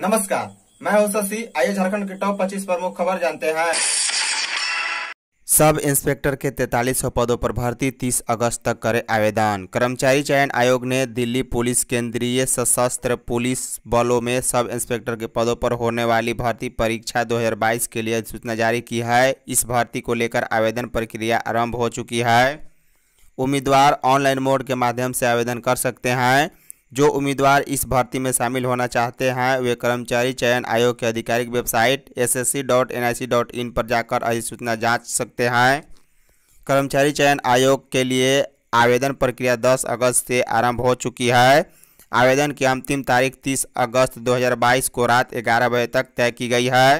नमस्कार मैं हूं शशि आइए झारखंड के टॉप 25 प्रमुख खबर जानते हैं सब इंस्पेक्टर के तैतालीस पदों पर भर्ती 30 अगस्त तक करें आवेदन कर्मचारी चयन आयोग ने दिल्ली पुलिस केंद्रीय सशस्त्र पुलिस बलों में सब इंस्पेक्टर के पदों पर होने वाली भर्ती परीक्षा 2022 के लिए सूचना जारी की है इस भर्ती को लेकर आवेदन प्रक्रिया आरंभ हो चुकी है उम्मीदवार ऑनलाइन मोड के माध्यम से आवेदन कर सकते हैं जो उम्मीदवार इस भर्ती में शामिल होना चाहते हैं वे कर्मचारी चयन आयोग की आधिकारिक वेबसाइट इन पर जाकर अधिसूचना जांच सकते हैं कर्मचारी चयन आयोग के लिए आवेदन प्रक्रिया 10 अगस्त से आरंभ हो चुकी है आवेदन की अंतिम तारीख 30 अगस्त 2022 को रात ग्यारह बजे तक तय की गई है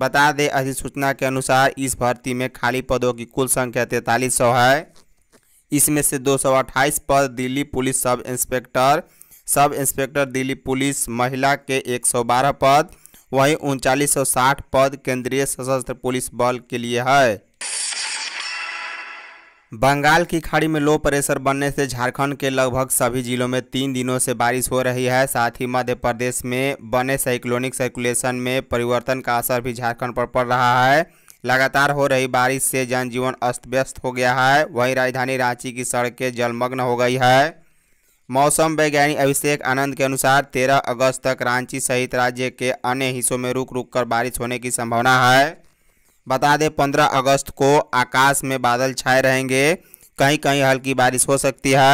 बता दें अधिसूचना के अनुसार इस भर्ती में खाली पदों की कुल संख्या तैंतालीस सौ है इसमें से दो पद Delhi police sub inspector sub inspector Delhi police महिला के 112 पद वहीं उनचालीस पद केंद्रीय सशस्त्र पुलिस बल के लिए है बंगाल की खाड़ी में लो प्रेशर बनने से झारखंड के लगभग सभी जिलों में तीन दिनों से बारिश हो रही है साथ ही मध्य प्रदेश में बने साइक्लोनिक सर्कुलेशन में परिवर्तन का असर भी झारखंड पर पड़ रहा है लगातार हो रही बारिश से जनजीवन अस्त व्यस्त हो गया है वहीं राजधानी रांची की सड़कें जलमग्न हो गई है मौसम वैज्ञानिक अभिषेक आनंद के अनुसार 13 अगस्त तक रांची सहित राज्य के अन्य हिस्सों में रुक रुक कर बारिश होने की संभावना है बता दें 15 अगस्त को आकाश में बादल छाए रहेंगे कहीं कहीं हल्की बारिश हो सकती है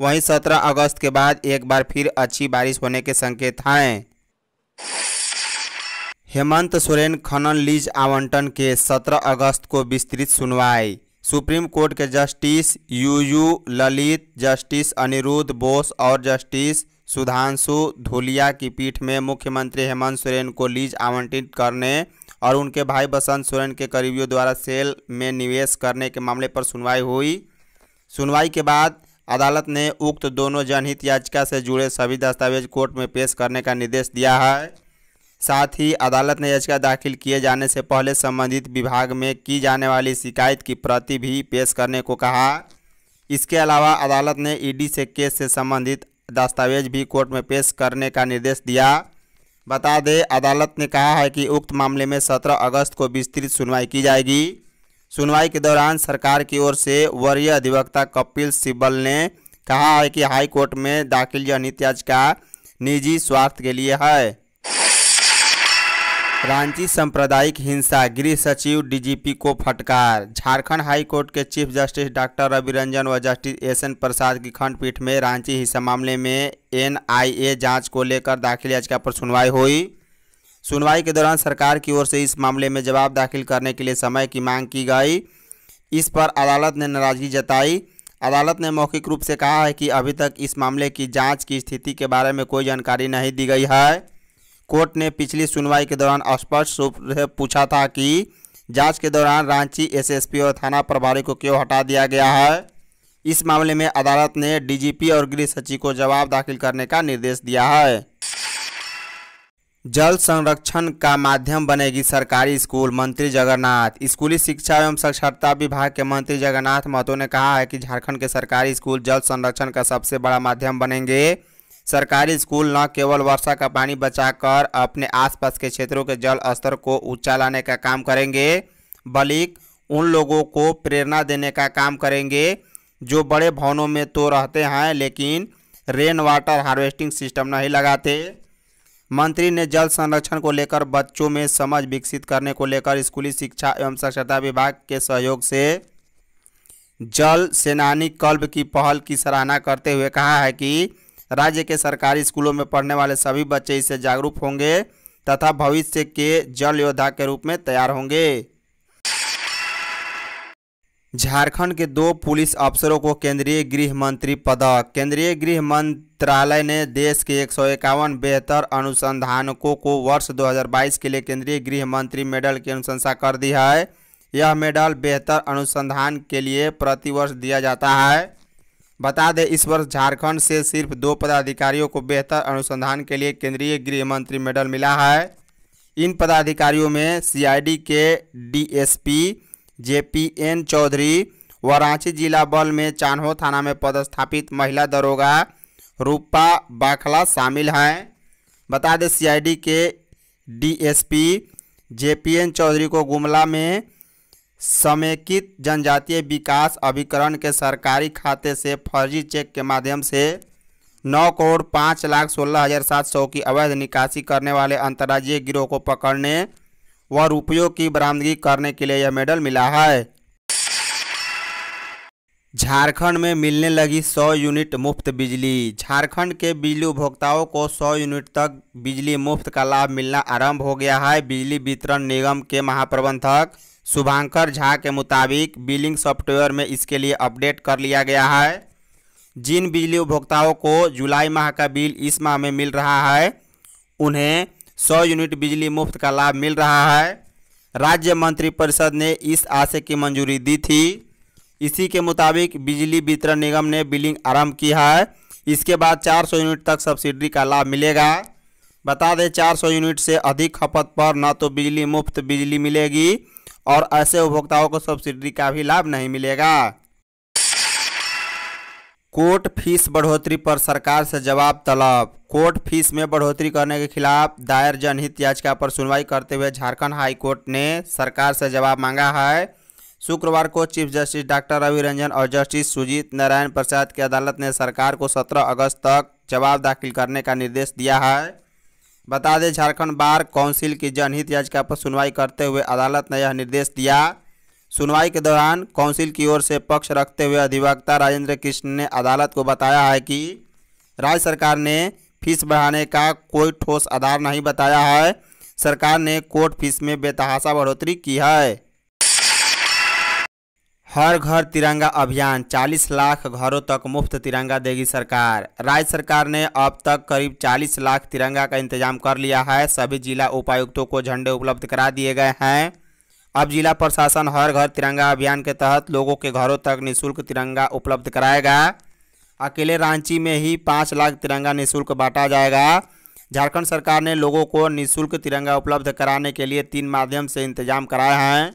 वहीं 17 अगस्त के बाद एक बार फिर अच्छी बारिश होने के संकेत हैं हेमंत सोरेन खनन लीज आवंटन के 17 अगस्त को विस्तृत सुनवाई सुप्रीम कोर्ट के justice U U Lalit justice Aniruddha Bose और जस्टिस सुधांशु धुलिया की पीठ में मुख्यमंत्री हेमंत सोरेन को लीज आवंटित करने और उनके भाई बसंत सोरेन के करीबियों द्वारा सेल में निवेश करने के मामले पर सुनवाई हुई सुनवाई के बाद अदालत ने उक्त दोनों जनहित याचिका से जुड़े सभी दस्तावेज कोर्ट में पेश करने का निर्देश दिया है साथ ही अदालत ने याचिका दाखिल किए जाने से पहले संबंधित विभाग में की जाने वाली शिकायत की प्रति भी पेश करने को कहा इसके अलावा अदालत ने ईडी से केस से संबंधित दस्तावेज भी कोर्ट में पेश करने का निर्देश दिया बता दें अदालत ने कहा है कि उक्त मामले में सत्रह अगस्त को विस्तृत सुनवाई की जाएगी सुनवाई के दौरान सरकार की ओर से वरीय अधिवक्ता कपिल सिब्बल ने कहा है कि हाई कोर्ट में दाखिल यह याचिका निजी स्वार्थ के लिए है रांची सांप्रदायिक हिंसा गृह सचिव डीजीपी को फटकार झारखंड हाई कोर्ट के chief justice doctor Ravi Ranjan व जस्टिस एस एन प्रसाद की खंडपीठ में रांची हिंसा मामले में एनआईए जांच को लेकर दाखिल याचिका पर सुनवाई हुई सुनवाई के दौरान सरकार की ओर से इस मामले में जवाब दाखिल करने के लिए समय की मांग की गई इस पर अदालत ने नाराजगी जताई अदालत ने मौखिक रूप से कहा है कि अभी तक इस मामले की जाँच की स्थिति के बारे में कोई जानकारी नहीं दी गई है कोर्ट ने पिछली सुनवाई के दौरान स्पष्ट रूप से पूछा था कि जांच के दौरान रांची एसएसपी और थाना प्रभारी को क्यों हटा दिया गया है इस मामले में अदालत ने डीजीपी और गृह सचिव को जवाब दाखिल करने का निर्देश दिया है जल संरक्षण का माध्यम बनेगी सरकारी स्कूल मंत्री जगन्नाथ स्कूली शिक्षा एवं साक्षरता विभाग के मंत्री जगन्नाथ महतो ने कहा है कि झारखंड के सरकारी स्कूल जल संरक्षण का सबसे बड़ा माध्यम बनेंगे सरकारी स्कूल न केवल वर्षा का पानी बचाकर अपने आसपास के क्षेत्रों के जल स्तर को ऊंचा लाने का काम करेंगे बल्कि उन लोगों को प्रेरणा देने का काम करेंगे जो बड़े भवनों में तो रहते हैं लेकिन रेन वाटर हार्वेस्टिंग सिस्टम नहीं लगाते मंत्री ने जल संरक्षण को लेकर बच्चों में समझ विकसित करने को लेकर स्कूली शिक्षा एवं साक्षरता विभाग के सहयोग से जल सेनानी कल्ब की पहल की सराहना करते हुए कहा है कि राज्य के सरकारी स्कूलों में पढ़ने वाले सभी बच्चे इससे जागरूक होंगे तथा भविष्य के जल योद्धा के रूप में तैयार होंगे झारखंड के दो पुलिस अफसरों को केंद्रीय गृह मंत्री पदक केंद्रीय गृह मंत्रालय ने देश के एक बेहतर अनुसंधानकों को वर्ष 2022 के लिए केंद्रीय गृह मंत्री मेडल की अनुशंसा कर दी है यह मेडल बेहतर अनुसंधान के लिए प्रतिवर्ष दिया जाता है बता दें इस वर्ष झारखंड से सिर्फ दो पदाधिकारियों को बेहतर अनुसंधान के लिए केंद्रीय गृह मंत्री मेडल मिला है इन पदाधिकारियों में सीआईडी के डीएसपी जेपीएन चौधरी व रांची जिला बल में चान्हो थाना में पदस्थापित महिला दरोगा रूपा बाखला शामिल हैं बता दें सीआईडी के डीएसपी जेपीएन चौधरी को गुमला में समेकित जनजातीय विकास अभिकरण के सरकारी खाते से फर्जी चेक के माध्यम से नौ करोड़ पाँच लाख सोलह हज़ार सात सौ की अवैध निकासी करने वाले अंतर्राज्यीय गिरोह को पकड़ने व रुपयों की बरामदगी करने के लिए यह मेडल मिला है झारखंड में मिलने लगी 100 यूनिट मुफ्त बिजली झारखंड के बिजली उपभोक्ताओं को 100 यूनिट तक बिजली मुफ्त का लाभ मिलना आरंभ हो गया है बिजली वितरण निगम के महाप्रबंधक शुभांकर झा के मुताबिक बिलिंग सॉफ्टवेयर में इसके लिए अपडेट कर लिया गया है जिन बिजली उपभोक्ताओं को जुलाई माह का बिल इस माह में मिल रहा है उन्हें 100 यूनिट बिजली मुफ्त का लाभ मिल रहा है राज्य मंत्रिपरिषद ने इस आशय की मंजूरी दी थी इसी के मुताबिक बिजली वितरण निगम ने बिलिंग आरंभ की है इसके बाद 400 यूनिट तक सब्सिडी का लाभ मिलेगा बता दें 400 यूनिट से अधिक खपत पर न तो बिजली मुफ्त बिजली मिलेगी और ऐसे उपभोक्ताओं को सब्सिडी का भी लाभ नहीं मिलेगा कोर्ट फीस बढ़ोतरी पर सरकार से जवाब तलब कोर्ट फीस में बढ़ोतरी करने के खिलाफ दायर जनहित याचिका पर सुनवाई करते हुए झारखंड हाई कोर्ट ने सरकार से जवाब मांगा है शुक्रवार को chief justice doctor Ravi Ranjan और जस्टिस सुजीत नारायण प्रसाद की अदालत ने सरकार को 17 अगस्त तक जवाब दाखिल करने का निर्देश दिया है बता दें झारखंड बार काउंसिल की जनहित याचिका पर सुनवाई करते हुए अदालत ने यह निर्देश दिया सुनवाई के दौरान काउंसिल की ओर से पक्ष रखते हुए अधिवक्ता राजेंद्र कृष्ण ने अदालत को बताया है कि राज्य सरकार ने फीस बढ़ाने का कोई ठोस आधार नहीं बताया है सरकार ने कोर्ट फीस में बेतहाशा बढ़ोतरी की है हर घर तिरंगा अभियान 40 लाख घरों तक मुफ्त तिरंगा देगी सरकार राज्य सरकार ने अब तक करीब 40 लाख तिरंगा का इंतजाम कर लिया है सभी जिला उपायुक्तों को झंडे उपलब्ध करा दिए गए हैं अब जिला प्रशासन हर घर तिरंगा अभियान के तहत लोगों के घरों तक निःशुल्क तिरंगा उपलब्ध कराएगा अकेले रांची में ही पाँच लाख तिरंगा निःशुल्क बांटा जाएगा झारखंड सरकार ने लोगों को निःशुल्क तिरंगा उपलब्ध कराने के लिए तीन माध्यम से इंतजाम कराए हैं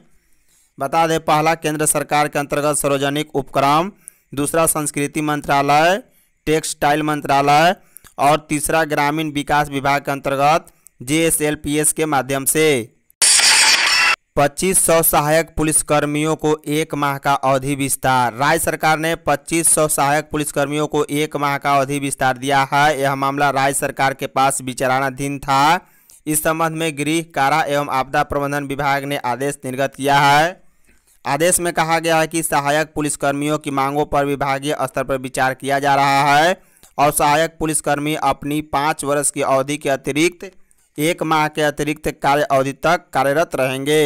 बता दें पहला केंद्र सरकार के अंतर्गत सार्वजनिक उपक्रम दूसरा संस्कृति मंत्रालय टेक्सटाइल मंत्रालय और तीसरा ग्रामीण विकास विभाग के अंतर्गत जेएसएलपीएस के माध्यम से 2500 सहायक पुलिसकर्मियों को एक माह का अवधि विस्तार राज्य सरकार ने 2500 सहायक पुलिसकर्मियों को एक माह का अवधि विस्तार दिया है यह मामला राज्य सरकार के पास विचाराधीन था इस संबंध में गृह कारा एवं आपदा प्रबंधन विभाग ने आदेश निर्गत किया है आदेश में कहा गया है कि सहायक पुलिसकर्मियों की मांगों पर विभागीय स्तर पर विचार किया जा रहा है और सहायक पुलिसकर्मी अपनी पाँच वर्ष की अवधि के अतिरिक्त एक माह के अतिरिक्त कार्य अवधि तक कार्यरत रहेंगे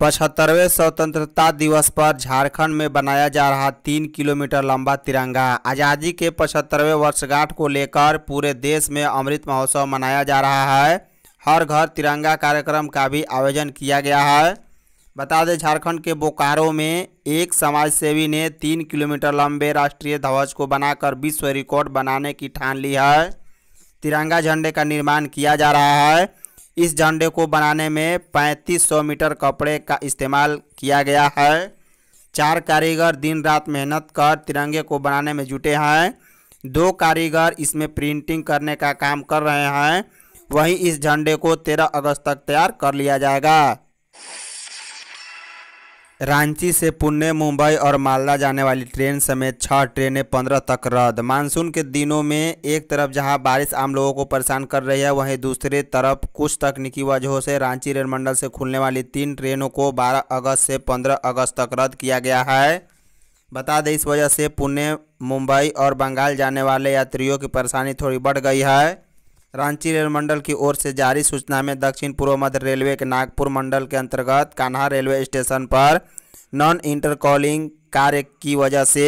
पचहत्तरवें स्वतंत्रता दिवस पर झारखंड में बनाया जा रहा तीन किलोमीटर लंबा तिरंगा आज़ादी के पचहत्तरवें वर्षगांठ को लेकर पूरे देश में अमृत महोत्सव मनाया जा रहा है हर घर तिरंगा कार्यक्रम का भी आयोजन किया गया है बता दें झारखंड के बोकारो में एक समाजसेवी ने तीन किलोमीटर लंबे राष्ट्रीय ध्वज को बनाकर विश्व रिकॉर्ड बनाने की ठान ली है तिरंगा झंडे का निर्माण किया जा रहा है इस झंडे को बनाने में 3500 मीटर कपड़े का इस्तेमाल किया गया है चार कारीगर दिन रात मेहनत कर तिरंगे को बनाने में जुटे हैं दो कारीगर इसमें प्रिंटिंग करने का काम कर रहे हैं वहीं इस झंडे को 13 अगस्त तक तैयार कर लिया जाएगा रांची से पुणे मुंबई और मालदा जाने वाली ट्रेन समेत छह ट्रेनें पंद्रह तक रद्द मानसून के दिनों में एक तरफ जहां बारिश आम लोगों को परेशान कर रही है वहीं दूसरी तरफ कुछ तकनीकी वजहों से रांची रेल मंडल से खुलने वाली तीन ट्रेनों को 12 अगस्त से 15 अगस्त तक रद्द किया गया है बता दें इस वजह से पुणे मुंबई और बंगाल जाने वाले यात्रियों की परेशानी थोड़ी बढ़ गई है रांची रेल मंडल की ओर से जारी सूचना में दक्षिण पूर्व मध्य रेलवे के नागपुर मंडल के अंतर्गत कान्हा रेलवे स्टेशन पर नॉन इंटरकॉलिंग कार्य की वजह से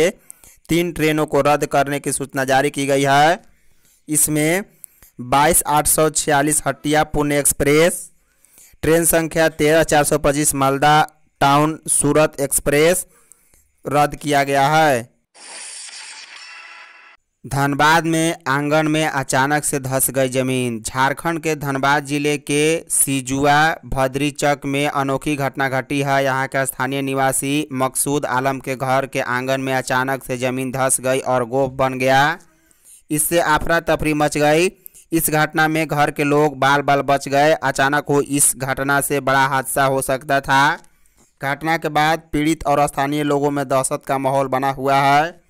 तीन ट्रेनों को रद्द करने की सूचना जारी की गई है इसमें बाईस आठ सौ छियालीस हटिया पुणे एक्सप्रेस ट्रेन संख्या तेरह चार सौ पच्चीस मालदा टाउन सूरत एक्सप्रेस रद्द किया गया है धनबाद में आंगन में अचानक से धस गई जमीन झारखंड के धनबाद जिले के सिजुआ भद्रीचक में अनोखी घटना घटी है यहां के स्थानीय निवासी मकसूद आलम के घर के आंगन में अचानक से जमीन धस गई और गोफ बन गया इससे आफरा तफरी मच गई इस घटना में घर के लोग बाल बाल बच गए अचानक हो इस घटना से बड़ा हादसा हो सकता था घटना के बाद पीड़ित और स्थानीय लोगों में दहशत का माहौल बना हुआ है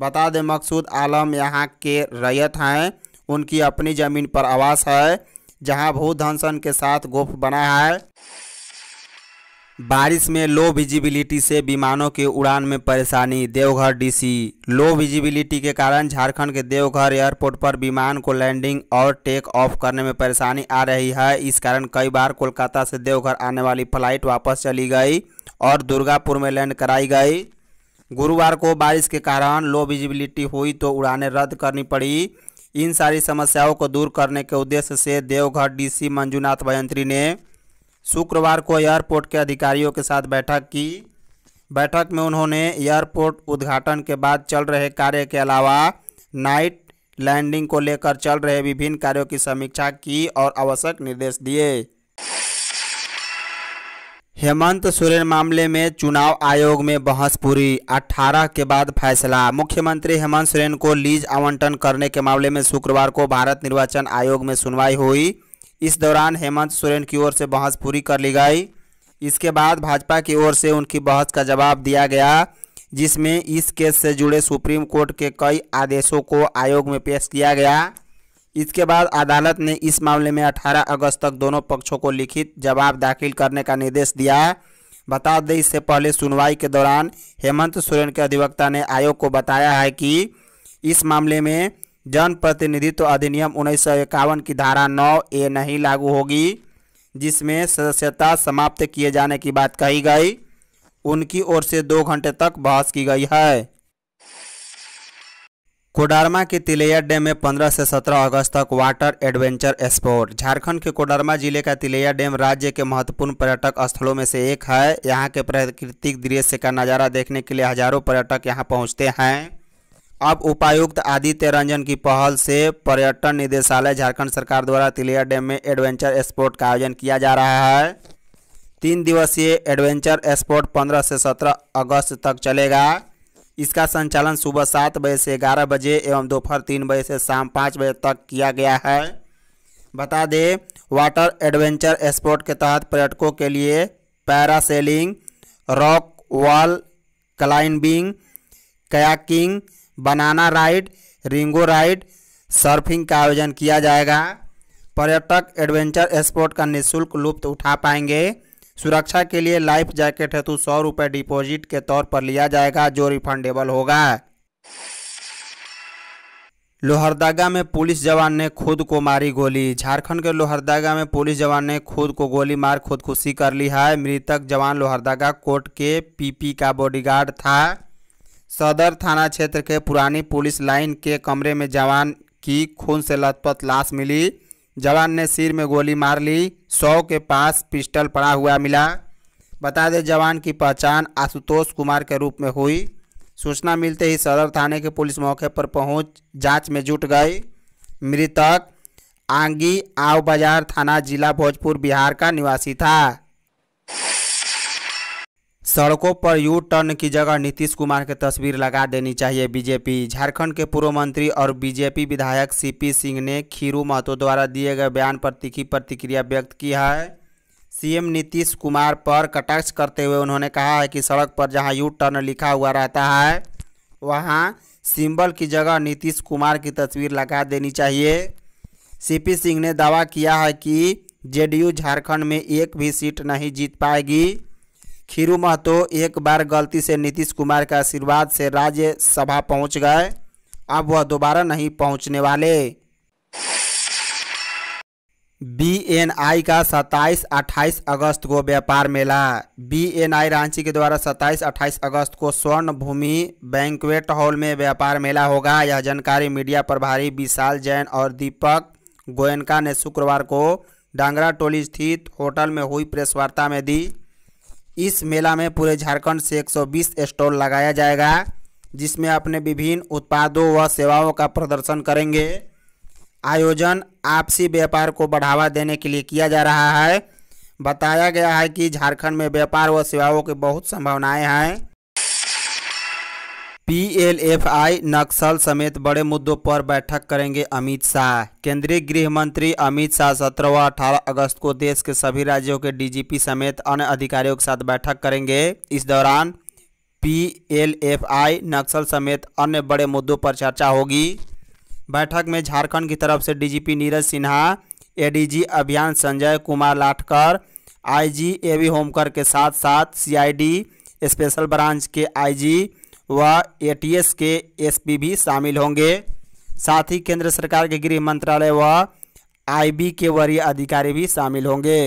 बता दें मकसूद आलम यहाँ के रैयत हैं उनकी अपनी ज़मीन पर आवास है जहाँ भू धनसन के साथ गोफ बना है बारिश में लो विजिबिलिटी से विमानों के उड़ान में परेशानी देवघर डीसी लो विजिबिलिटी के कारण झारखंड के देवघर एयरपोर्ट पर विमान को लैंडिंग और टेक ऑफ करने में परेशानी आ रही है इस कारण कई बार कोलकाता से देवघर आने वाली फ्लाइट वापस चली गई और दुर्गापुर में लैंड कराई गई गुरुवार को बारिश के कारण लो विजिबिलिटी हुई तो उड़ानें रद्द करनी पड़ी इन सारी समस्याओं को दूर करने के उद्देश्य से देवघर डीसी मंजूनाथ भयंत्री ने शुक्रवार को एयरपोर्ट के अधिकारियों के साथ बैठक की बैठक में उन्होंने एयरपोर्ट उद्घाटन के बाद चल रहे कार्य के अलावा नाइट लैंडिंग को लेकर चल रहे विभिन्न कार्यों की समीक्षा की और आवश्यक निर्देश दिए हेमंत सोरेन मामले में चुनाव आयोग में बहस पूरी 18 के बाद फैसला मुख्यमंत्री हेमंत सोरेन को लीज आवंटन करने के मामले में शुक्रवार को भारत निर्वाचन आयोग में सुनवाई हुई इस दौरान हेमंत सोरेन की ओर से बहस पूरी कर ली गई इसके बाद भाजपा की ओर से उनकी बहस का जवाब दिया गया जिसमें इस केस से जुड़े सुप्रीम कोर्ट के कई आदेशों को आयोग में पेश किया गया इसके बाद अदालत ने इस मामले में 18 अगस्त तक दोनों पक्षों को लिखित जवाब दाखिल करने का निर्देश दिया है बता दें इससे पहले सुनवाई के दौरान हेमंत सोरेन के अधिवक्ता ने आयोग को बताया है कि इस मामले में जनप्रतिनिधित्व अधिनियम उन्नीस की धारा नौ ए नहीं लागू होगी जिसमें सदस्यता समाप्त किए जाने की बात कही गई उनकी ओर से दो घंटे तक बहस की गई है कोडरमा के तिलैया डैम में 15 से 17 अगस्त तक वाटर एडवेंचर स्पोर्ट झारखंड के कोडरमा जिले का तिलैया डैम राज्य के महत्वपूर्ण पर्यटक स्थलों में से एक है यहाँ के प्राकृतिक दृश्य का नज़ारा देखने के लिए हजारों पर्यटक यहाँ पहुँचते हैं अब उपायुक्त आदित्य रंजन की पहल से पर्यटन निदेशालय झारखंड सरकार द्वारा तिलैया डैम में एडवेंचर स्पोर्ट का आयोजन किया जा रहा है तीन दिवसीय एडवेंचर स्पोर्ट पंद्रह से सत्रह अगस्त तक चलेगा इसका संचालन सुबह सात बजे से ग्यारह बजे एवं दोपहर तीन बजे से शाम पाँच बजे तक किया गया है बता दें वाटर एडवेंचर स्पोर्ट के तहत पर्यटकों के लिए parasailing rock wall climbing kayaking banana ride ringo ride surfing का आयोजन किया जाएगा पर्यटक एडवेंचर स्पोर्ट का निःशुल्क लुप्त उठा पाएंगे सुरक्षा के लिए लाइफ जैकेट हेतु तो सौ रुपए डिपॉजिट के तौर पर लिया जाएगा जो रिफंडेबल होगा लोहरदागा में पुलिस जवान ने खुद को मारी गोली झारखंड के लोहरदागा में पुलिस जवान ने खुद को गोली मार खुदकुशी कर ली है मृतक जवान लोहरदागा कोर्ट के पीपी का बॉडीगार्ड था सदर थाना क्षेत्र के पुरानी पुलिस लाइन के कमरे में जवान की खून से लथपथ लाश मिली जवान ने सिर में गोली मार ली सौ के पास पिस्टल पड़ा हुआ मिला बता दें जवान की पहचान आशुतोष कुमार के रूप में हुई सूचना मिलते ही सदर थाने के पुलिस मौके पर पहुंच जांच में जुट गई मृतक आंगी आव बाजार थाना जिला भोजपुर बिहार का निवासी था सड़कों पर यू टर्न की जगह नीतीश कुमार की तस्वीर लगा देनी चाहिए बीजेपी झारखंड के पूर्व मंत्री और बीजेपी विधायक सीपी सिंह ने खीरू महतो द्वारा दिए गए बयान पर तीखी प्रतिक्रिया व्यक्त की है सीएम नीतीश कुमार पर कटाक्ष करते हुए उन्होंने कहा है कि सड़क पर जहां यू टर्न लिखा हुआ रहता है वहाँ सिंबल की जगह नीतीश कुमार की तस्वीर लगा देनी चाहिए सी सिंह ने दावा किया है कि जेडीयू झारखंड में एक भी सीट नहीं जीत पाएगी खीरू महतो एक बार गलती से नीतीश कुमार के आशीर्वाद से राज्यसभा पहुंच गए अब वह दोबारा नहीं पहुंचने वाले बीएनआई का 27-28 अगस्त को व्यापार मेला बीएनआई रांची के द्वारा 27-28 अगस्त को स्वर्ण भूमि बैंकवेट हॉल में व्यापार मेला होगा यह जानकारी मीडिया प्रभारी विशाल जैन और दीपक गोयनका ने शुक्रवार को डांगरा टोली स्थित होटल में हुई प्रेस वार्ता में दी इस मेला में पूरे झारखंड से 120 स्टॉल लगाया जाएगा जिसमें अपने विभिन्न उत्पादों व सेवाओं का प्रदर्शन करेंगे आयोजन आपसी व्यापार को बढ़ावा देने के लिए किया जा रहा है बताया गया है कि झारखंड में व्यापार व सेवाओं की बहुत संभावनाएं हैं पीएलएफआई नक्सल समेत बड़े मुद्दों पर बैठक करेंगे अमित शाह केंद्रीय गृह मंत्री अमित शाह सत्रह व अठारह अगस्त को देश के सभी राज्यों के डीजीपी समेत अन्य अधिकारियों के साथ बैठक करेंगे इस दौरान पीएलएफआई नक्सल समेत अन्य बड़े मुद्दों पर चर्चा होगी बैठक में झारखंड की तरफ से डीजीपी नीरज सिन्हा एडीजी अभियान संजय कुमार लाठकर आईजी एवी होमकर के साथ साथ सीआईडी स्पेशल ब्रांच के आईजी व एटीएस के एसपी भी शामिल होंगे साथ ही केंद्र सरकार के गृह मंत्रालय व आईबी के वरीय अधिकारी भी शामिल होंगे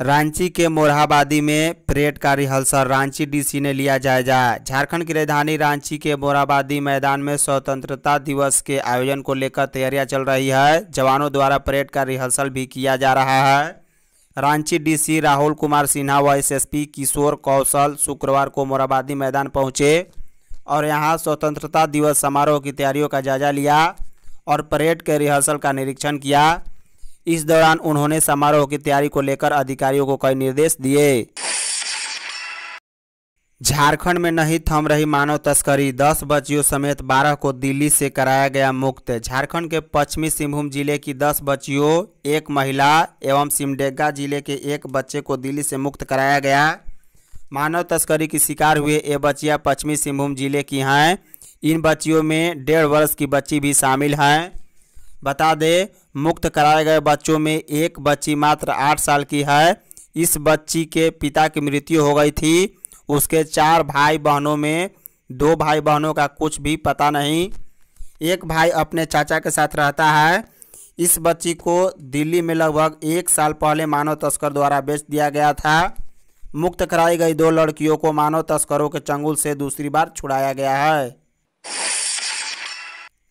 रांची के मोराबादी में परेड का रिहर्सल रांची डीसी ने लिया जायजा झारखंड की राजधानी रांची के मोराबादी मैदान में स्वतंत्रता दिवस के आयोजन को लेकर तैयारियां चल रही है जवानों द्वारा परेड का रिहर्सल भी किया जा रहा है रांची डीसी राहुल कुमार सिन्हा व एसएसपी किशोर कौशल शुक्रवार को मोराबादी मैदान पहुंचे और यहां स्वतंत्रता दिवस समारोह की तैयारियों का जायजा लिया और परेड के रिहर्सल का निरीक्षण किया इस दौरान उन्होंने समारोह की तैयारी को लेकर अधिकारियों को कई निर्देश दिए झारखंड में नहीं थम रही मानव तस्करी दस बच्चियों समेत बारह को दिल्ली से कराया गया मुक्त झारखंड के पश्चिमी सिंहभूम जिले की दस बच्चियों एक महिला एवं सिमडेगा जिले के एक बच्चे को दिल्ली से मुक्त कराया गया मानव तस्करी की शिकार हुए ये बच्चियां पश्चिमी सिंहभूम जिले की हैं इन बच्चियों में डेढ़ वर्ष की बच्ची भी शामिल हैं बता दें मुक्त कराए गए बच्चों में एक बच्ची मात्र आठ साल की है इस बच्ची के पिता की मृत्यु हो गई थी उसके चार भाई बहनों में दो भाई बहनों का कुछ भी पता नहीं एक भाई अपने चाचा के साथ रहता है इस बच्ची को दिल्ली में लगभग एक साल पहले मानव तस्कर द्वारा बेच दिया गया था मुक्त कराई गई दो लड़कियों को मानव तस्करों के चंगुल से दूसरी बार छुड़ाया गया है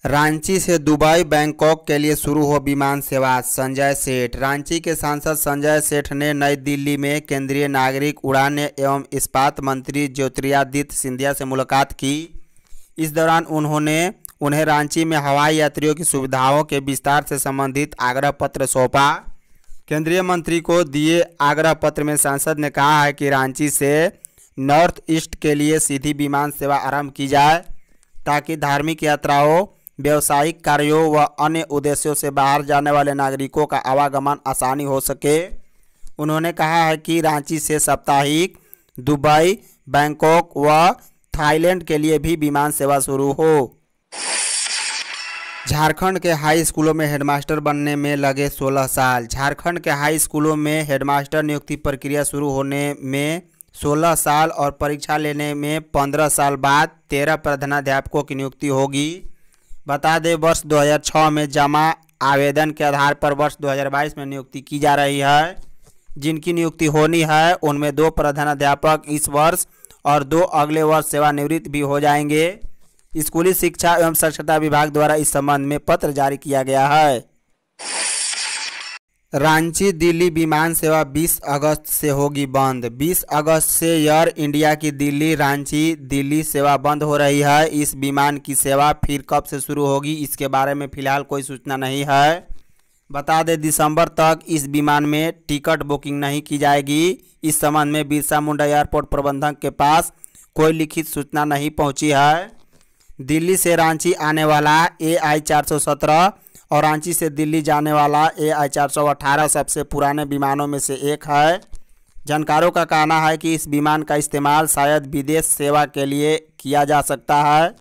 रांची से दुबई बैंकॉक के लिए शुरू हो विमान सेवा संजय सेठ रांची के सांसद संजय सेठ ने नई दिल्ली में केंद्रीय नागरिक उड़ान एवं इस्पात मंत्री ज्योतिरादित्य सिंधिया से मुलाकात की इस दौरान उन्होंने उन्हें रांची में हवाई यात्रियों की सुविधाओं के विस्तार से संबंधित आग्रह पत्र सौंपा केंद्रीय मंत्री को दिए आग्रह पत्र में सांसद ने कहा है कि रांची से नॉर्थ ईस्ट के लिए सीधी विमान सेवा आरंभ की जाए ताकि धार्मिक यात्राओं व्यवसायिक कार्यों व अन्य उद्देश्यों से बाहर जाने वाले नागरिकों का आवागमन आसानी हो सके उन्होंने कहा है कि रांची से साप्ताहिक दुबई बैंकॉक व थाईलैंड के लिए भी विमान सेवा शुरू हो झारखंड के हाई स्कूलों में हेडमास्टर बनने में लगे 16 साल झारखंड के हाई स्कूलों में हेडमास्टर नियुक्ति प्रक्रिया शुरू होने में 16 साल और परीक्षा लेने में 15 साल बाद 13 प्रधानाध्यापकों की नियुक्ति होगी बता दें वर्ष 2006 में जमा आवेदन के आधार पर वर्ष 2022 में नियुक्ति की जा रही है जिनकी नियुक्ति होनी है उनमें दो प्रधान अध्यापक इस वर्ष और दो अगले वर्ष सेवानिवृत्त भी हो जाएंगे स्कूली शिक्षा एवं साक्षरता विभाग द्वारा इस संबंध में पत्र जारी किया गया है रांची दिल्ली विमान सेवा 20 अगस्त से होगी बंद 20 अगस्त से एयर इंडिया की दिल्ली रांची दिल्ली सेवा बंद हो रही है इस विमान की सेवा फिर कब से शुरू होगी इसके बारे में फिलहाल कोई सूचना नहीं है बता दें दिसंबर तक इस विमान में टिकट बुकिंग नहीं की जाएगी इस संबंध में बिरसा मुंडा एयरपोर्ट प्रबंधक के पास कोई लिखित सूचना नहीं पहुँची है दिल्ली से रांची आने वाला ए आई चार सौ सत्रह और रांची से दिल्ली जाने वाला ए आई चार सबसे पुराने विमानों में से एक है जानकारों का कहना है कि इस विमान का इस्तेमाल शायद विदेश सेवा के लिए किया जा सकता है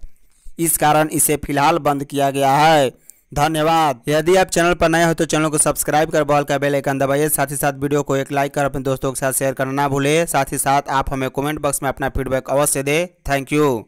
इस कारण इसे फिलहाल बंद किया गया है धन्यवाद यदि आप चैनल पर नए हो तो चैनल को सब्सक्राइब कर बॉल का बेल आइकन दबाइए साथ ही साथ वीडियो को एक लाइक कर अपने दोस्तों के साथ शेयर करना ना भूलें साथ ही साथ आप हमें कमेंट बॉक्स में अपना फीडबैक अवश्य दें थैंक यू